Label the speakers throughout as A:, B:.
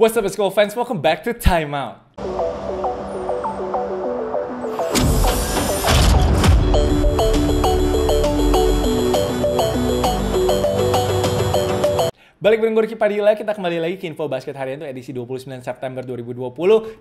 A: What's up, it's Gold fans. Welcome back to Timeout. Balik bareng gue Ricky Padilla, kita kembali lagi ke Info Basket Harian itu edisi 29 September 2020.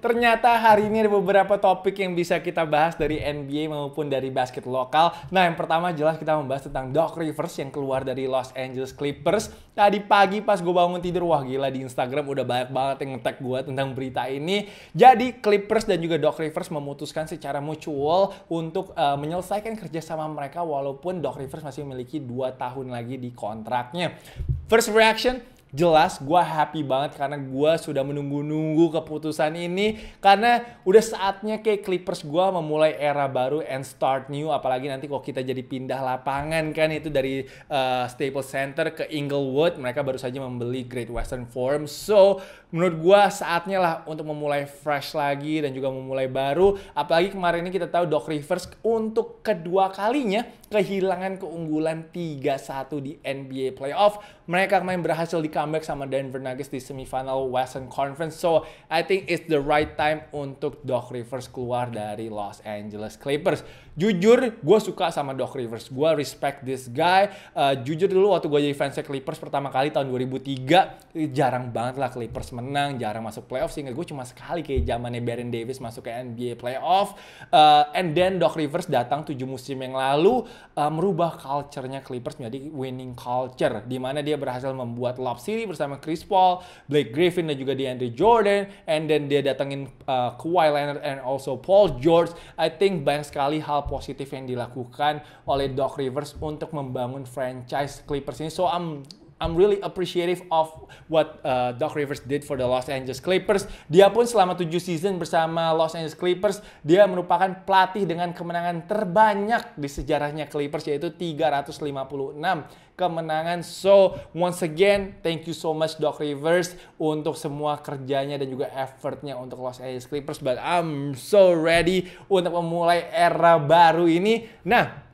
A: Ternyata hari ini ada beberapa topik yang bisa kita bahas dari NBA maupun dari basket lokal. Nah yang pertama jelas kita membahas tentang Doc Rivers yang keluar dari Los Angeles Clippers. Tadi pagi pas gue bangun tidur, wah gila di Instagram udah banyak banget yang nge-tag gue tentang berita ini. Jadi Clippers dan juga Doc Rivers memutuskan secara mutual untuk uh, menyelesaikan kerjasama mereka walaupun Doc Rivers masih memiliki 2 tahun lagi di kontraknya. First reaction, jelas gue happy banget karena gue sudah menunggu-nunggu keputusan ini karena udah saatnya kayak Clippers gue memulai era baru and start new apalagi nanti kalau kita jadi pindah lapangan kan itu dari uh, Staples Center ke Inglewood mereka baru saja membeli Great Western Forum so menurut gue saatnya lah untuk memulai fresh lagi dan juga memulai baru apalagi kemarin ini kita tahu Doc Rivers untuk kedua kalinya kehilangan keunggulan 3-1 di NBA playoff mereka main berhasil di comeback sama Denver Nuggets di semifinal Western Conference. So I think it's the right time untuk Doc Rivers keluar dari Los Angeles Clippers. Jujur, gue suka sama Doc Rivers. Gue respect this guy. Uh, jujur dulu waktu gue jadi fansnya Clippers pertama kali tahun 2003, eh, jarang banget lah Clippers menang, jarang masuk playoff. Sehingga gue cuma sekali kayak zamannya Baron Davis masuk ke NBA playoff. Uh, and then Doc Rivers datang tujuh musim yang lalu uh, merubah culture-nya Clippers menjadi winning culture. Dimana dia berhasil membuat lobster City bersama Chris Paul, Blake Griffin dan juga DeAndre Jordan, and then dia datangin uh, Kawhi Leonard and also Paul George. I think banyak sekali hal positif yang dilakukan oleh Doc Rivers untuk membangun franchise Clippers ini. So I'm I'm really appreciative of what uh, Doc Rivers did for the Los Angeles Clippers. Dia pun selama 7 season bersama Los Angeles Clippers, dia merupakan pelatih dengan kemenangan terbanyak di sejarahnya Clippers yaitu 356 kemenangan. So, once again, thank you so much Doc Rivers untuk semua kerjanya dan juga effortnya untuk Los Angeles Clippers. But I'm so ready untuk memulai era baru ini. Nah,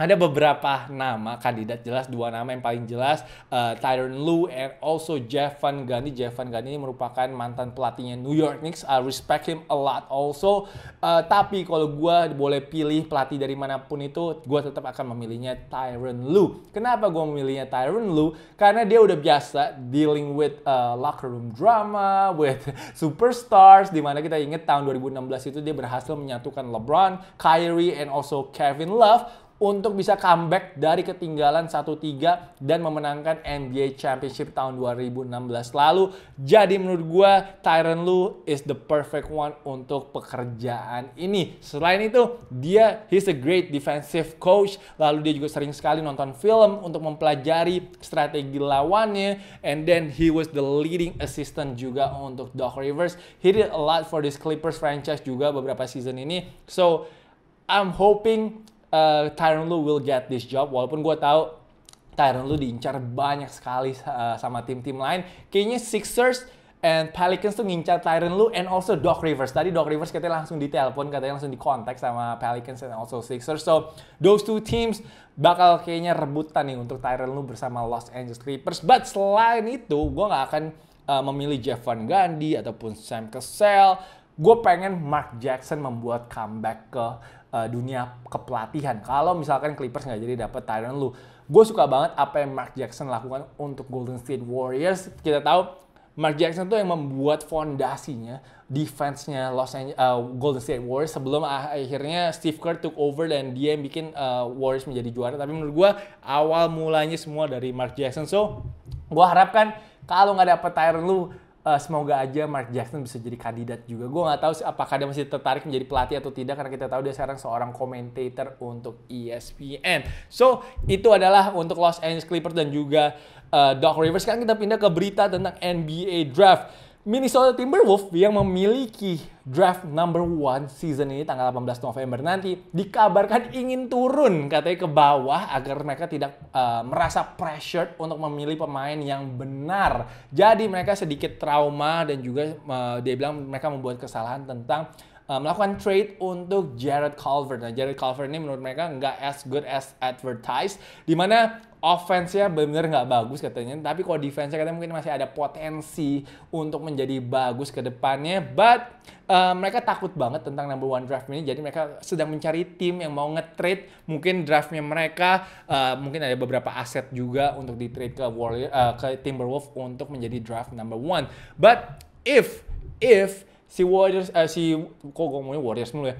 A: ada beberapa nama kandidat jelas dua nama yang paling jelas uh, Tyron Lue and also Jeff Van Gundy. Jeff Van Gundy ini merupakan mantan pelatihnya New York Knicks. I respect him a lot also. Uh, tapi kalau gue boleh pilih pelatih dari manapun itu, gue tetap akan memilihnya Tyron Lu Kenapa gue memilihnya Tyron Lu Karena dia udah biasa dealing with uh, locker room drama, with superstars. Dimana kita inget tahun 2016 itu dia berhasil menyatukan LeBron, Kyrie, and also Kevin Love untuk bisa comeback dari ketinggalan 1-3 dan memenangkan NBA Championship tahun 2016 lalu. Jadi menurut gue Tyron Lu is the perfect one untuk pekerjaan ini. Selain itu, dia he's a great defensive coach. Lalu dia juga sering sekali nonton film untuk mempelajari strategi lawannya. And then he was the leading assistant juga untuk Doc Rivers. He did a lot for this Clippers franchise juga beberapa season ini. So, I'm hoping uh, Tyron Lu will get this job walaupun gue tahu Tyron Lu diincar banyak sekali uh, sama tim-tim lain. Kayaknya Sixers and Pelicans tuh ngincar Tyron Lu and also Doc Rivers. Tadi Doc Rivers katanya langsung ditelepon, katanya langsung dikontak sama Pelicans and also Sixers. So those two teams bakal kayaknya rebutan nih untuk Tyron Lu bersama Los Angeles Clippers. But selain itu, gue gak akan uh, memilih Jeff Van Gundy ataupun Sam Cassell. Gue pengen Mark Jackson membuat comeback ke uh, dunia kepelatihan. Kalau misalkan Clippers nggak jadi dapat Tyron Lu, gue suka banget apa yang Mark Jackson lakukan untuk Golden State Warriors. Kita tahu Mark Jackson tuh yang membuat fondasinya defense-nya uh, Golden State Warriors sebelum ah, akhirnya Steve Kerr took over dan dia yang bikin uh, Warriors menjadi juara. Tapi menurut gue awal mulanya semua dari Mark Jackson. So gue harapkan kalau nggak dapet Tyron Lu uh, semoga aja Mark Jackson bisa jadi kandidat juga. Gue nggak tahu sih apakah dia masih tertarik menjadi pelatih atau tidak karena kita tahu dia sekarang seorang komentator untuk ESPN. So itu adalah untuk Los Angeles Clippers dan juga uh, Doc Rivers. Sekarang kita pindah ke berita tentang NBA Draft. Minnesota Timberwolves yang memiliki draft number one season ini tanggal 18 November nanti dikabarkan ingin turun katanya ke bawah agar mereka tidak uh, merasa pressured untuk memilih pemain yang benar. Jadi mereka sedikit trauma dan juga uh, dia bilang mereka membuat kesalahan tentang Eh, melakukan trade untuk Jared Culver. Nah, Jared Culver ini menurut mereka nggak as good as advertised, Dimana offense-nya benar nggak bagus katanya, tapi kalau defense-nya katanya mungkin masih ada potensi untuk menjadi bagus ke depannya, but uh, mereka takut banget tentang number one draft ini, jadi mereka sedang mencari tim yang mau nge-trade, mungkin nya mereka, uh, mungkin ada beberapa aset juga untuk di-trade ke, Warrior, uh, ke Timberwolves untuk menjadi draft number one, but if if si Warriors eh, si kok ngomongnya Warriors mulu ya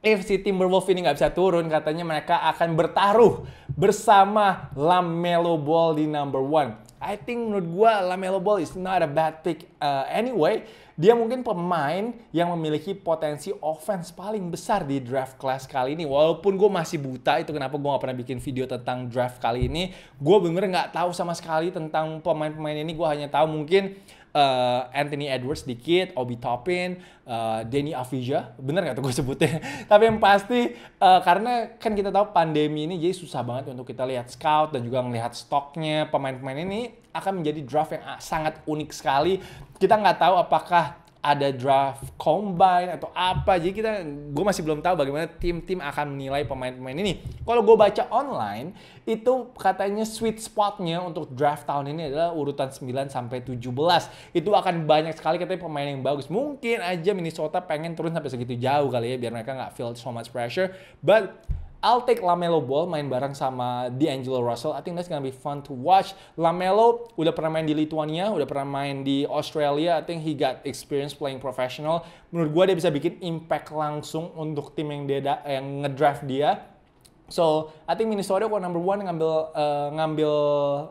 A: if si Timberwolves ini nggak bisa turun, katanya mereka akan bertaruh bersama Lamelo Ball di number one. I think menurut gue Lamelo Ball is not a bad pick uh, anyway. Dia mungkin pemain yang memiliki potensi offense paling besar di draft class kali ini. Walaupun gue masih buta, itu kenapa gue gak pernah bikin video tentang draft kali ini. Gue bener bener gak tahu sama sekali tentang pemain-pemain ini. Gue hanya tahu mungkin uh, Anthony Edwards dikit, Obi Toppin, uh, Danny Avija, bener nggak tuh gue sebutnya? Tapi yang pasti uh, karena kan kita tahu pandemi ini jadi susah banget untuk kita lihat scout dan juga melihat stoknya pemain-pemain ini akan menjadi draft yang sangat unik sekali. Kita nggak tahu apakah ada draft combine atau apa jadi kita gue masih belum tahu bagaimana tim-tim akan menilai pemain-pemain ini kalau gue baca online itu katanya sweet spotnya untuk draft tahun ini adalah urutan 9 sampai 17 itu akan banyak sekali katanya pemain yang bagus mungkin aja Minnesota pengen turun sampai segitu jauh kali ya biar mereka nggak feel so much pressure but I'll take LaMelo Ball main bareng sama D'Angelo Russell. I think that's gonna be fun to watch. LaMelo udah pernah main di Lithuania, udah pernah main di Australia. I think he got experience playing professional. Menurut gue dia bisa bikin impact langsung untuk tim yang dia yang ngedraft dia. So, I think Minnesota kalau number one ngambil uh, ngambil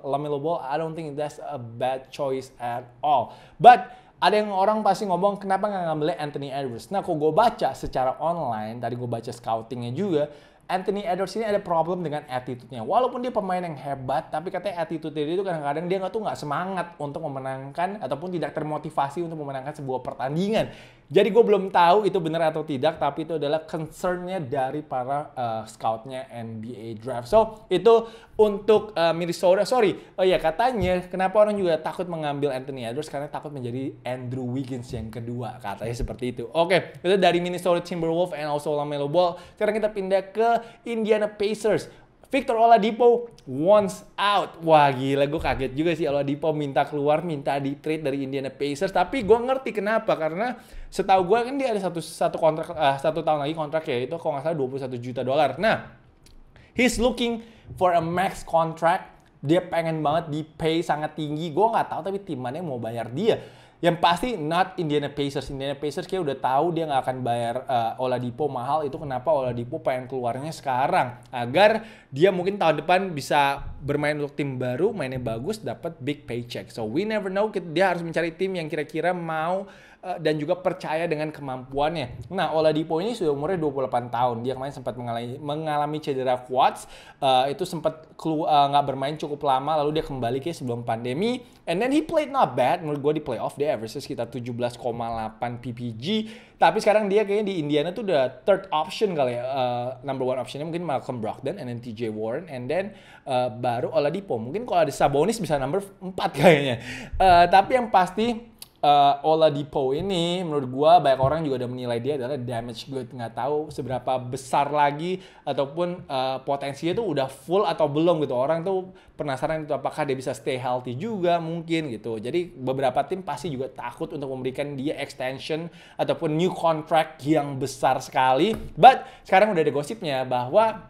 A: LaMelo Ball, I don't think that's a bad choice at all. But ada yang orang pasti ngomong kenapa nggak ngambilnya Anthony Edwards. Nah, kok gue baca secara online, tadi gue baca scoutingnya juga, Anthony Edwards ini ada problem dengan attitude-nya. Walaupun dia pemain yang hebat, tapi katanya attitude dia itu kadang-kadang dia nggak tuh nggak semangat untuk memenangkan ataupun tidak termotivasi untuk memenangkan sebuah pertandingan. Jadi gue belum tahu itu benar atau tidak, tapi itu adalah concernnya dari para uh, scoutnya NBA draft. So itu untuk uh, Minnesota. Sorry, oh ya katanya kenapa orang juga takut mengambil Anthony Edwards karena takut menjadi Andrew Wiggins yang kedua katanya seperti itu. Oke, okay, itu dari Minnesota Timberwolves and also Lamelo Ball. Sekarang kita pindah ke Indiana Pacers. Victor Oladipo wants out. Wah gila, gue kaget juga sih Oladipo minta keluar, minta di trade dari Indiana Pacers. Tapi gue ngerti kenapa, karena setahu gue kan dia ada satu satu kontrak uh, satu tahun lagi kontrak ya itu kalau nggak salah 21 juta dolar. Nah, he's looking for a max contract. Dia pengen banget di pay sangat tinggi. Gue nggak tahu tapi timannya mau bayar dia yang pasti not Indiana Pacers. Indiana Pacers kayak udah tahu dia nggak akan bayar uh, Oladipo mahal. Itu kenapa Oladipo pengen keluarnya sekarang agar dia mungkin tahun depan bisa bermain untuk tim baru, mainnya bagus, dapat big paycheck. So we never know. Dia harus mencari tim yang kira-kira mau Eh, dan juga percaya dengan kemampuannya. Nah, Oladipo ini sudah umurnya 28 tahun. Dia kemarin sempat mengalami, mengalami cedera quads, uh, itu sempat eh, nggak uh, bermain cukup lama, lalu dia kembali ke sebelum pandemi. And then he played not bad. Menurut gue di playoff dia average sekitar 17,8 PPG. Tapi sekarang dia kayaknya di Indiana tuh udah third option kali ya. Uh, number one optionnya mungkin Malcolm Brogdon, and then TJ Warren, and then uh, baru Oladipo. Mungkin kalau ada Sabonis bisa number 4 kayaknya. Uh, tapi yang pasti uh, Oladipo ini menurut gue banyak orang juga udah menilai dia adalah damage good nggak tahu seberapa besar lagi ataupun uh, potensinya tuh udah full atau belum gitu orang tuh penasaran itu apakah dia bisa stay healthy juga mungkin gitu jadi beberapa tim pasti juga takut untuk memberikan dia extension ataupun new contract yang besar sekali but sekarang udah ada gosipnya bahwa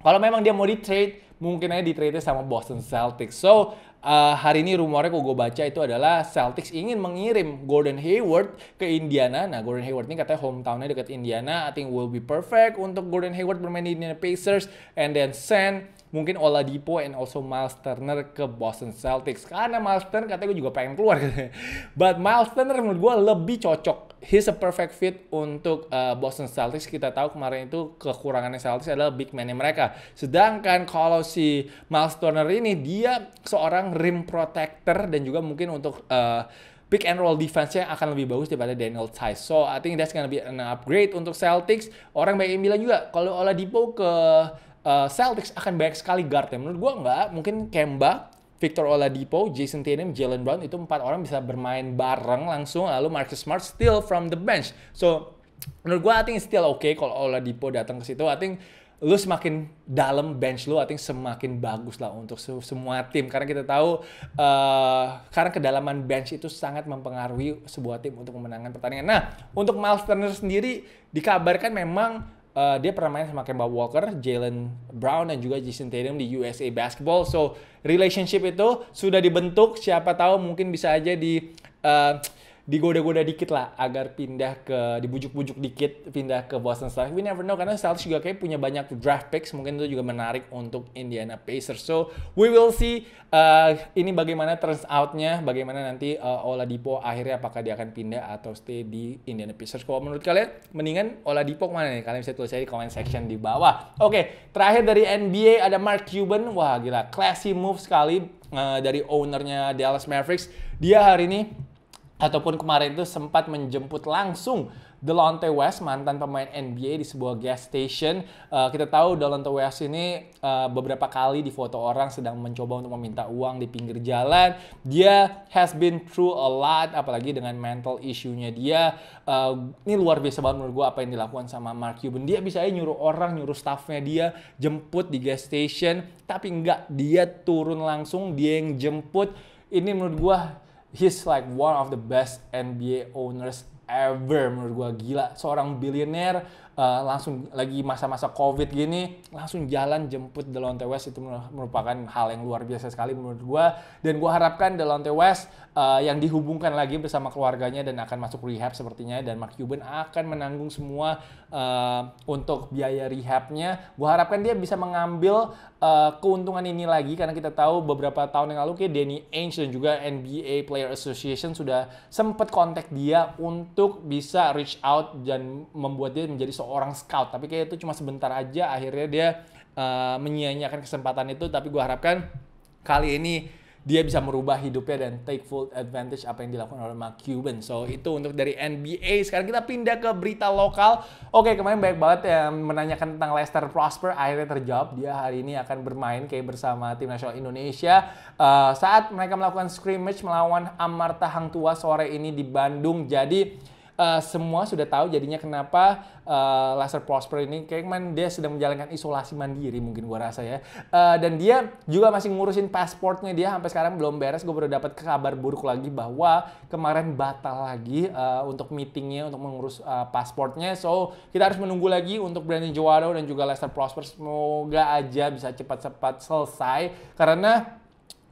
A: kalau memang dia mau di trade mungkin aja di trade sama Boston Celtics so uh, hari ini rumornya kok gue baca itu adalah Celtics ingin mengirim Gordon Hayward ke Indiana. Nah, Gordon Hayward ini katanya hometownnya dekat Indiana. I think will be perfect untuk Gordon Hayward bermain di Indiana Pacers and then send mungkin Oladipo and also Miles Turner ke Boston Celtics. Karena Miles Turner katanya gue juga pengen keluar But Miles Turner menurut gue lebih cocok. He's a perfect fit untuk uh, Boston Celtics. Kita tahu kemarin itu kekurangannya Celtics adalah big man mereka. Sedangkan kalau si Miles Turner ini dia seorang rim protector dan juga mungkin untuk uh, pick and roll defense-nya akan lebih bagus daripada Daniel Tice. So, I think that's gonna be an upgrade untuk Celtics. Orang banyak yang bilang juga, kalau Oladipo ke uh, Celtics akan banyak sekali guard ya. Menurut gue enggak, mungkin Kemba, Victor Oladipo, Jason Tatum, Jalen Brown itu empat orang bisa bermain bareng langsung lalu Marcus Smart still from the bench. So menurut gue I think it's still okay kalau Oladipo datang ke situ. I think lu semakin dalam bench lu, I think semakin bagus lah untuk semua tim. Karena kita tahu, uh, karena kedalaman bench itu sangat mempengaruhi sebuah tim untuk memenangkan pertandingan. Nah, untuk Miles Turner sendiri dikabarkan memang uh, dia pernah main sama Kemba Walker, Jalen Brown dan juga Jason Tatum di USA Basketball. So relationship itu sudah dibentuk. Siapa tahu mungkin bisa aja di uh, digoda-goda dikit lah agar pindah ke dibujuk-bujuk dikit pindah ke Boston Celtics. We never know karena Celtics juga kayak punya banyak draft picks mungkin itu juga menarik untuk Indiana Pacers. So we will see uh, ini bagaimana turns outnya, bagaimana nanti uh, Oladipo akhirnya apakah dia akan pindah atau stay di Indiana Pacers. Kalau menurut kalian mendingan Oladipo kemana nih? Kalian bisa tulis aja di comment section di bawah. Oke, okay, terakhir dari NBA ada Mark Cuban. Wah gila, classy move sekali uh, dari ownernya Dallas Mavericks. Dia hari ini ataupun kemarin itu sempat menjemput langsung Delonte West mantan pemain NBA di sebuah gas station. Uh, kita tahu Delonte West ini uh, beberapa kali di foto orang sedang mencoba untuk meminta uang di pinggir jalan. Dia has been through a lot apalagi dengan mental issue-nya dia. Uh, ini luar biasa banget menurut gue apa yang dilakukan sama Mark Cuban. Dia bisa aja nyuruh orang, nyuruh staffnya dia jemput di gas station, tapi enggak dia turun langsung, dia yang jemput. Ini menurut gue he's like one of the best NBA owners ever menurut gue gila seorang billionaire uh, langsung lagi masa-masa covid gini langsung jalan jemput Delonte West itu merupakan hal yang luar biasa sekali menurut gue dan gue harapkan Delonte West uh, yang dihubungkan lagi bersama keluarganya dan akan masuk rehab sepertinya dan Mark Cuban akan menanggung semua uh, untuk biaya rehabnya gue harapkan dia bisa mengambil uh, keuntungan ini lagi karena kita tahu beberapa tahun yang lalu kayak Danny Ainge dan juga NBA Player Association sudah sempat kontak dia untuk bisa reach out dan membuat dia menjadi seorang scout tapi kayak itu cuma sebentar aja akhirnya dia uh, menyia-nyiakan kesempatan itu tapi gue harapkan kali ini dia bisa merubah hidupnya dan take full advantage apa yang dilakukan oleh Mark Cuban. So itu untuk dari NBA. Sekarang kita pindah ke berita lokal. Oke kemarin banyak banget yang menanyakan tentang Leicester Prosper. Akhirnya terjawab. Dia hari ini akan bermain kayak bersama tim nasional Indonesia uh, saat mereka melakukan scrimmage melawan Amarta Hang Tua sore ini di Bandung. Jadi Eh, semua sudah tahu jadinya kenapa uh, eh, Lester Prosper ini kayak man dia sedang menjalankan isolasi mandiri mungkin gua rasa ya. Uh, dan dia juga masih ngurusin pasportnya dia sampai sekarang belum beres. Gue baru dapat kabar buruk lagi bahwa kemarin batal lagi uh, untuk meetingnya untuk mengurus uh, pasportnya. So kita harus menunggu lagi untuk Brandon Joado dan juga Lester Prosper semoga aja bisa cepat-cepat selesai karena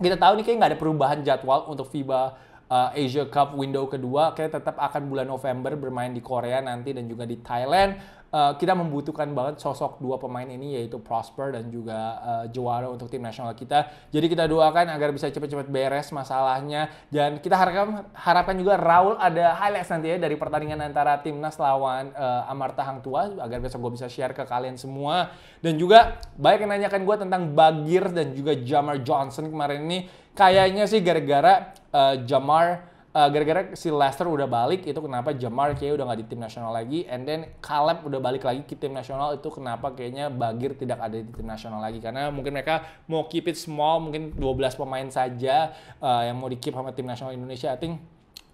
A: kita tahu nih kayak nggak ada perubahan jadwal untuk FIBA uh, Asia Cup window kedua, kayak tetap akan bulan November bermain di Korea nanti dan juga di Thailand Eh, kita membutuhkan banget sosok dua pemain ini yaitu Prosper dan juga uh, Juara untuk tim nasional kita. Jadi kita doakan agar bisa cepat-cepat beres masalahnya dan kita harapkan harapkan juga Raul ada highlights nanti ya dari pertandingan antara timnas lawan uh, Amarta Hang Tua agar besok gue bisa share ke kalian semua dan juga banyak yang nanyakan gue tentang Bagir dan juga Jamar Johnson kemarin ini kayaknya sih gara-gara uh, Jamar uh, gara-gara si Leicester udah balik itu kenapa Jamar kayaknya udah nggak di tim nasional lagi and then Caleb udah balik lagi ke tim nasional itu kenapa kayaknya Bagir tidak ada di tim nasional lagi karena mungkin mereka mau keep it small mungkin 12 pemain saja uh, yang mau di keep sama tim nasional Indonesia I think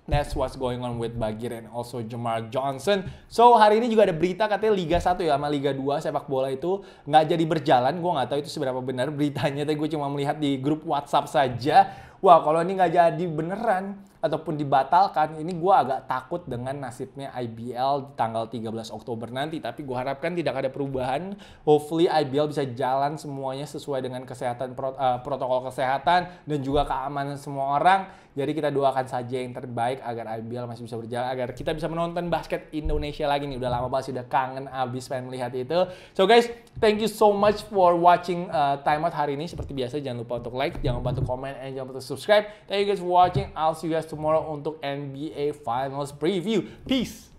A: That's what's going on with Bagir and also Jamar Johnson. So hari ini juga ada berita katanya Liga 1 ya sama Liga 2 sepak bola itu nggak jadi berjalan. Gue nggak tahu itu seberapa benar beritanya, tapi gue cuma melihat di grup WhatsApp saja. Wah kalau ini nggak jadi beneran, ataupun dibatalkan, ini gue agak takut dengan nasibnya IBL di tanggal 13 Oktober nanti. Tapi gue harapkan tidak ada perubahan. Hopefully IBL bisa jalan semuanya sesuai dengan kesehatan eh, protokol kesehatan dan juga keamanan semua orang jadi kita doakan saja yang terbaik agar IBL masih bisa berjalan, agar kita bisa menonton basket Indonesia lagi nih. Udah lama banget sudah kangen abis pengen melihat itu. So guys, thank you so much for watching uh, Time Out hari ini. Seperti biasa jangan lupa untuk like, jangan lupa untuk comment, and jangan lupa untuk subscribe. Thank you guys for watching. I'll see you guys tomorrow untuk NBA Finals Preview. Peace!